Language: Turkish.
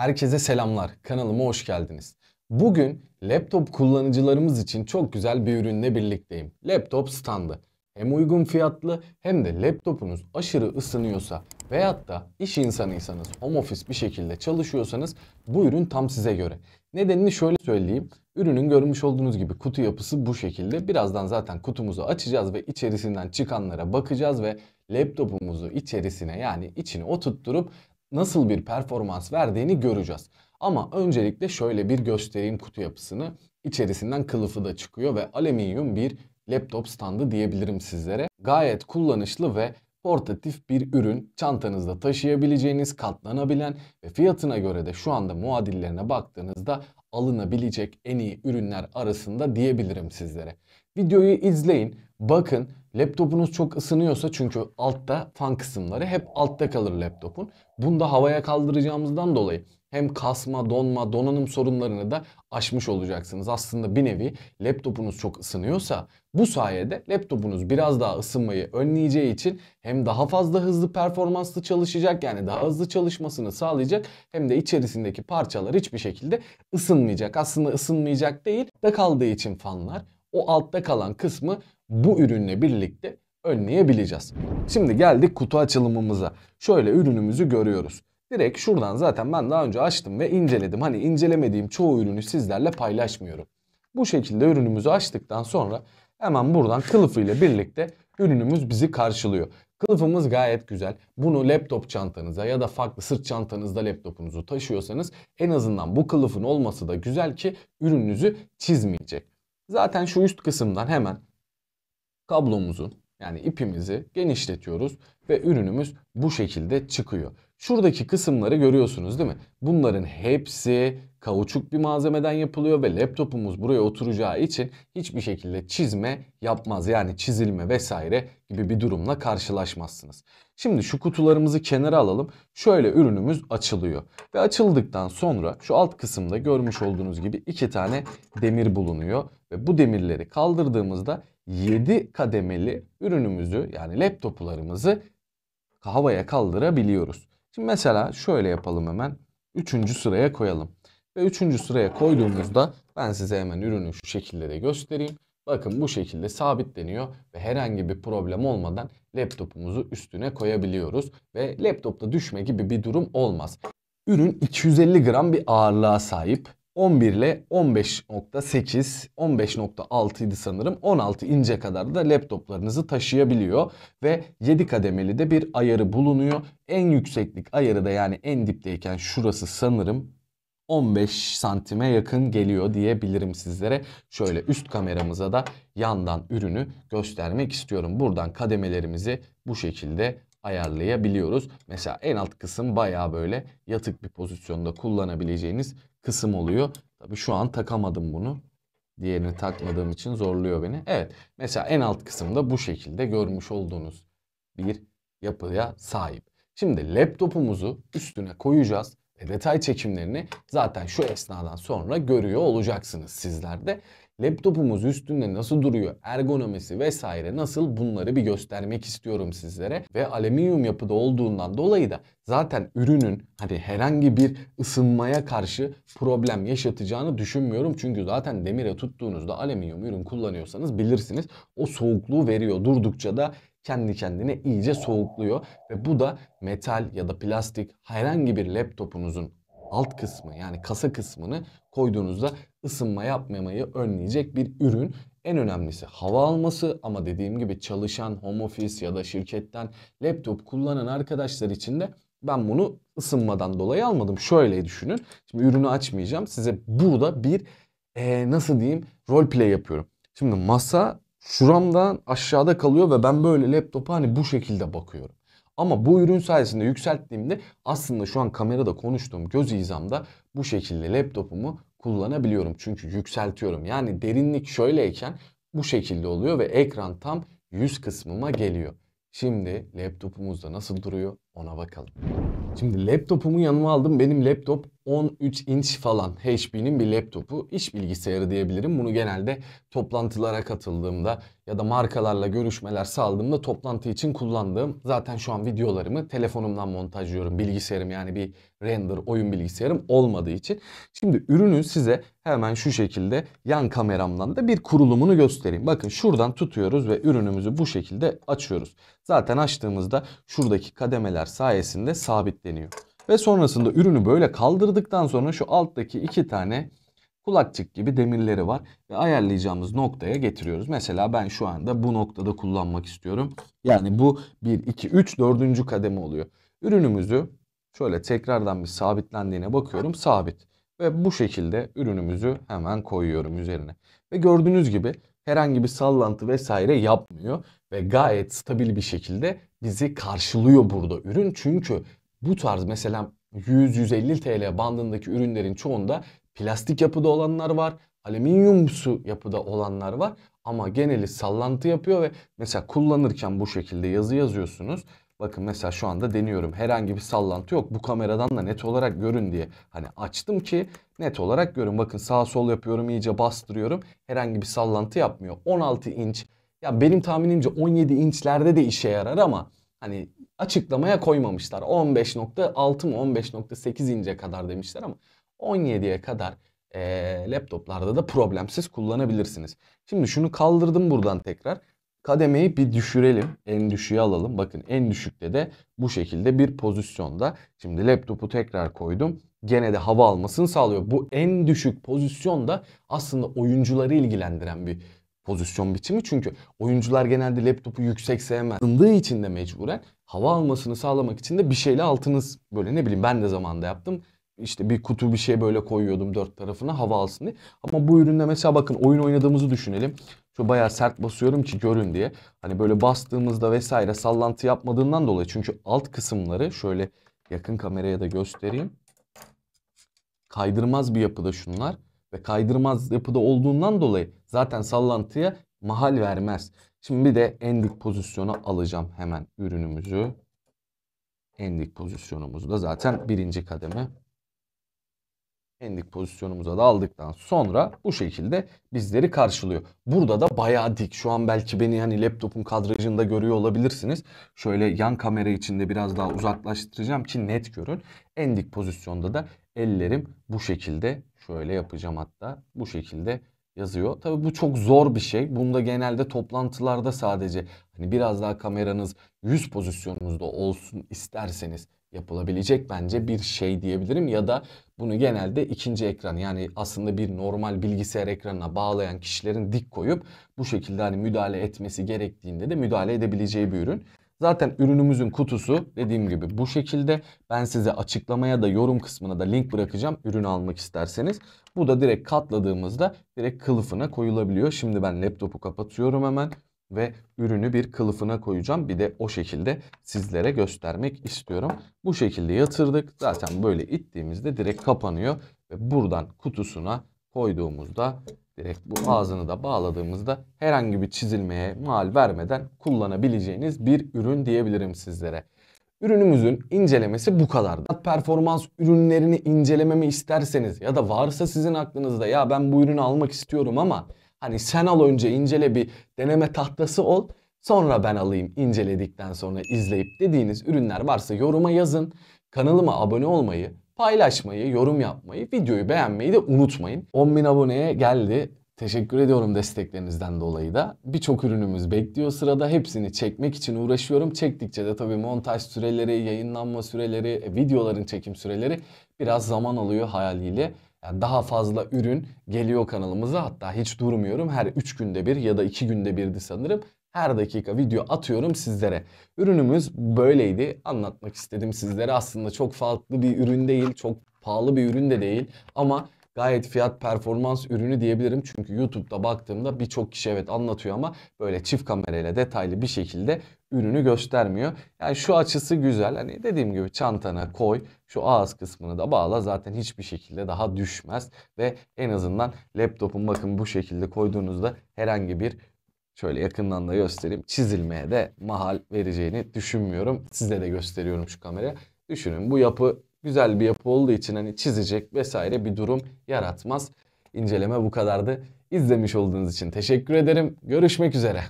Herkese selamlar. Kanalıma hoş geldiniz. Bugün laptop kullanıcılarımız için çok güzel bir ürünle birlikteyim. Laptop standı. Hem uygun fiyatlı hem de laptopunuz aşırı ısınıyorsa veyahut da iş insanıysanız, home office bir şekilde çalışıyorsanız bu ürün tam size göre. Nedenini şöyle söyleyeyim. Ürünün görmüş olduğunuz gibi kutu yapısı bu şekilde. Birazdan zaten kutumuzu açacağız ve içerisinden çıkanlara bakacağız ve laptopumuzu içerisine yani içini oturtturup nasıl bir performans verdiğini göreceğiz. Ama öncelikle şöyle bir göstereyim kutu yapısını. İçerisinden kılıfı da çıkıyor ve alüminyum bir laptop standı diyebilirim sizlere. Gayet kullanışlı ve portatif bir ürün çantanızda taşıyabileceğiniz, katlanabilen ve fiyatına göre de şu anda muadillerine baktığınızda alınabilecek en iyi ürünler arasında diyebilirim sizlere. Videoyu izleyin. Bakın laptopunuz çok ısınıyorsa çünkü altta fan kısımları hep altta kalır laptopun. Bunu da havaya kaldıracağımızdan dolayı hem kasma, donma, donanım sorunlarını da aşmış olacaksınız. Aslında bir nevi laptopunuz çok ısınıyorsa bu sayede laptopunuz biraz daha ısınmayı önleyeceği için hem daha fazla hızlı performanslı çalışacak yani daha hızlı çalışmasını sağlayacak hem de içerisindeki parçalar hiçbir şekilde ısınmayacak. Aslında ısınmayacak değil de kaldığı için fanlar o altta kalan kısmı bu ürünle birlikte önleyebileceğiz. Şimdi geldik kutu açılımımıza. Şöyle ürünümüzü görüyoruz. Direkt şuradan zaten ben daha önce açtım ve inceledim. Hani incelemediğim çoğu ürünü sizlerle paylaşmıyorum. Bu şekilde ürünümüzü açtıktan sonra hemen buradan kılıfı ile birlikte ürünümüz bizi karşılıyor. Kılıfımız gayet güzel. Bunu laptop çantanıza ya da farklı sırt çantanızda laptopunuzu taşıyorsanız en azından bu kılıfın olması da güzel ki ürününüzü çizmeyecek. Zaten şu üst kısımdan hemen kablomuzu yani ipimizi genişletiyoruz ve ürünümüz bu şekilde çıkıyor. Şuradaki kısımları görüyorsunuz değil mi? Bunların hepsi kauçuk bir malzemeden yapılıyor ve laptopumuz buraya oturacağı için hiçbir şekilde çizme yapmaz. Yani çizilme vesaire gibi bir durumla karşılaşmazsınız. Şimdi şu kutularımızı kenara alalım. Şöyle ürünümüz açılıyor. Ve açıldıktan sonra şu alt kısımda görmüş olduğunuz gibi iki tane demir bulunuyor. Ve bu demirleri kaldırdığımızda 7 kademeli ürünümüzü yani laptoplarımızı havaya kaldırabiliyoruz. Şimdi mesela şöyle yapalım hemen. Üçüncü sıraya koyalım. Ve üçüncü sıraya koyduğumuzda ben size hemen ürünü şu şekilde de göstereyim. Bakın bu şekilde sabitleniyor ve herhangi bir problem olmadan laptopumuzu üstüne koyabiliyoruz. Ve laptopta düşme gibi bir durum olmaz. Ürün 250 gram bir ağırlığa sahip. 11 ile 15.8, 15.6 idi sanırım. 16 ince kadar da laptoplarınızı taşıyabiliyor. Ve 7 kademeli de bir ayarı bulunuyor. En yükseklik ayarı da yani en dipteyken şurası sanırım 15 santime yakın geliyor diyebilirim sizlere. Şöyle üst kameramıza da yandan ürünü göstermek istiyorum. Buradan kademelerimizi bu şekilde ayarlayabiliyoruz. Mesela en alt kısım baya böyle yatık bir pozisyonda kullanabileceğiniz kısım oluyor. Tabii şu an takamadım bunu. Diğerini takmadığım için zorluyor beni. Evet mesela en alt kısımda bu şekilde görmüş olduğunuz bir yapıya sahip. Şimdi laptopumuzu üstüne koyacağız ve detay çekimlerini zaten şu esnadan sonra görüyor olacaksınız sizler de. Laptopumuz üstünde nasıl duruyor, ergonomisi vesaire nasıl bunları bir göstermek istiyorum sizlere. Ve alüminyum yapıda olduğundan dolayı da zaten ürünün hani herhangi bir ısınmaya karşı problem yaşatacağını düşünmüyorum. Çünkü zaten demire tuttuğunuzda alüminyum ürün kullanıyorsanız bilirsiniz o soğukluğu veriyor. Durdukça da kendi kendine iyice soğukluyor ve bu da metal ya da plastik herhangi bir laptopunuzun alt kısmı yani kasa kısmını koyduğunuzda ısınma yapmamayı önleyecek bir ürün. En önemlisi hava alması ama dediğim gibi çalışan home office ya da şirketten laptop kullanan arkadaşlar için de ben bunu ısınmadan dolayı almadım. Şöyle düşünün. Şimdi ürünü açmayacağım. Size burada bir ee, nasıl diyeyim role play yapıyorum. Şimdi masa şuramdan aşağıda kalıyor ve ben böyle laptopa hani bu şekilde bakıyorum. Ama bu ürün sayesinde yükselttiğimde aslında şu an kamerada konuştuğum göz hizamda bu şekilde laptopumu kullanabiliyorum. Çünkü yükseltiyorum. Yani derinlik şöyleyken bu şekilde oluyor ve ekran tam yüz kısmıma geliyor. Şimdi laptopumuzda nasıl duruyor ona bakalım. Şimdi laptopumu yanıma aldım. Benim laptop 13 inç falan HP'nin bir laptopu iş bilgisayarı diyebilirim. Bunu genelde toplantılara katıldığımda ya da markalarla görüşmeler sağladığımda toplantı için kullandığım zaten şu an videolarımı telefonumdan montajlıyorum. Bilgisayarım yani bir render oyun bilgisayarım olmadığı için. Şimdi ürünün size hemen şu şekilde yan kameramdan da bir kurulumunu göstereyim. Bakın şuradan tutuyoruz ve ürünümüzü bu şekilde açıyoruz. Zaten açtığımızda şuradaki kademeler sayesinde sabitleniyor. Ve sonrasında ürünü böyle kaldırdıktan sonra şu alttaki iki tane kulakçık gibi demirleri var. Ve ayarlayacağımız noktaya getiriyoruz. Mesela ben şu anda bu noktada kullanmak istiyorum. Yani bu 1, 2, 3, 4. kademe oluyor. Ürünümüzü şöyle tekrardan bir sabitlendiğine bakıyorum. Sabit. Ve bu şekilde ürünümüzü hemen koyuyorum üzerine. Ve gördüğünüz gibi herhangi bir sallantı vesaire yapmıyor. Ve gayet stabil bir şekilde bizi karşılıyor burada ürün. Çünkü bu tarz mesela 100-150 TL bandındaki ürünlerin çoğunda plastik yapıda olanlar var. alüminyum su yapıda olanlar var. Ama geneli sallantı yapıyor ve mesela kullanırken bu şekilde yazı yazıyorsunuz. Bakın mesela şu anda deniyorum. Herhangi bir sallantı yok. Bu kameradan da net olarak görün diye. Hani açtım ki net olarak görün. Bakın sağ sol yapıyorum iyice bastırıyorum. Herhangi bir sallantı yapmıyor. 16 inç. Ya benim tahminimce 17 inçlerde de işe yarar ama hani açıklamaya koymamışlar. 15.6 mı 15.8 ince kadar demişler ama 17'ye kadar e, laptoplarda da problemsiz kullanabilirsiniz. Şimdi şunu kaldırdım buradan tekrar. Kademeyi bir düşürelim. En düşüğe alalım. Bakın en düşükte de bu şekilde bir pozisyonda. Şimdi laptopu tekrar koydum. Gene de hava almasını sağlıyor. Bu en düşük pozisyonda aslında oyuncuları ilgilendiren bir pozisyon biçimi. Çünkü oyuncular genelde laptopu yüksek sevmez. Isındığı için de mecburen hava almasını sağlamak için de bir şeyle altınız böyle ne bileyim ben de zamanda yaptım. İşte bir kutu bir şey böyle koyuyordum dört tarafına hava alsın diye. Ama bu üründe mesela bakın oyun oynadığımızı düşünelim. Şu bayağı sert basıyorum ki görün diye. Hani böyle bastığımızda vesaire sallantı yapmadığından dolayı. Çünkü alt kısımları şöyle yakın kameraya da göstereyim. Kaydırmaz bir yapıda şunlar. Ve kaydırmaz yapıda olduğundan dolayı zaten sallantıya mahal vermez. Şimdi bir de en dik pozisyona alacağım hemen ürünümüzü. En dik pozisyonumuzda zaten birinci kademe. En dik pozisyonumuza da aldıktan sonra bu şekilde bizleri karşılıyor. Burada da bayağı dik. Şu an belki beni hani laptopun kadrajında görüyor olabilirsiniz. Şöyle yan kamera içinde biraz daha uzaklaştıracağım ki net görün. En dik pozisyonda da ellerim bu şekilde şöyle yapacağım hatta bu şekilde yazıyor. Tabii bu çok zor bir şey. Bunda genelde toplantılarda sadece hani biraz daha kameranız yüz pozisyonunuzda olsun isterseniz yapılabilecek bence bir şey diyebilirim ya da bunu genelde ikinci ekran yani aslında bir normal bilgisayar ekranına bağlayan kişilerin dik koyup bu şekilde hani müdahale etmesi gerektiğinde de müdahale edebileceği bir ürün. Zaten ürünümüzün kutusu dediğim gibi bu şekilde. Ben size açıklamaya da yorum kısmına da link bırakacağım ürünü almak isterseniz. Bu da direkt katladığımızda direkt kılıfına koyulabiliyor. Şimdi ben laptopu kapatıyorum hemen ve ürünü bir kılıfına koyacağım. Bir de o şekilde sizlere göstermek istiyorum. Bu şekilde yatırdık. Zaten böyle ittiğimizde direkt kapanıyor. Ve buradan kutusuna koyduğumuzda Direkt bu ağzını da bağladığımızda herhangi bir çizilmeye mal vermeden kullanabileceğiniz bir ürün diyebilirim sizlere. Ürünümüzün incelemesi bu kadar. Performans ürünlerini incelememi isterseniz ya da varsa sizin aklınızda ya ben bu ürünü almak istiyorum ama hani sen al önce incele bir deneme tahtası ol sonra ben alayım inceledikten sonra izleyip dediğiniz ürünler varsa yoruma yazın. Kanalıma abone olmayı, paylaşmayı, yorum yapmayı, videoyu beğenmeyi de unutmayın. 10.000 aboneye geldi. Teşekkür ediyorum desteklerinizden dolayı da. Birçok ürünümüz bekliyor sırada. Hepsini çekmek için uğraşıyorum. Çektikçe de tabii montaj süreleri, yayınlanma süreleri, e, videoların çekim süreleri biraz zaman alıyor hayaliyle. Yani daha fazla ürün geliyor kanalımıza. Hatta hiç durmuyorum. Her 3 günde bir ya da 2 günde birdi sanırım. Her dakika video atıyorum sizlere. Ürünümüz böyleydi. Anlatmak istedim sizlere. Aslında çok farklı bir ürün değil. Çok pahalı bir ürün de değil. Ama gayet fiyat performans ürünü diyebilirim. Çünkü YouTube'da baktığımda birçok kişi evet anlatıyor ama böyle çift kamerayla detaylı bir şekilde ürünü göstermiyor. Yani şu açısı güzel. Hani dediğim gibi çantana koy. Şu ağız kısmını da bağla. Zaten hiçbir şekilde daha düşmez. Ve en azından laptopun bakın bu şekilde koyduğunuzda herhangi bir şöyle yakından da göstereyim. Çizilmeye de mahal vereceğini düşünmüyorum. Size de gösteriyorum şu kameraya. Düşünün bu yapı güzel bir yapı olduğu için hani çizecek vesaire bir durum yaratmaz. İnceleme bu kadardı. İzlemiş olduğunuz için teşekkür ederim. Görüşmek üzere.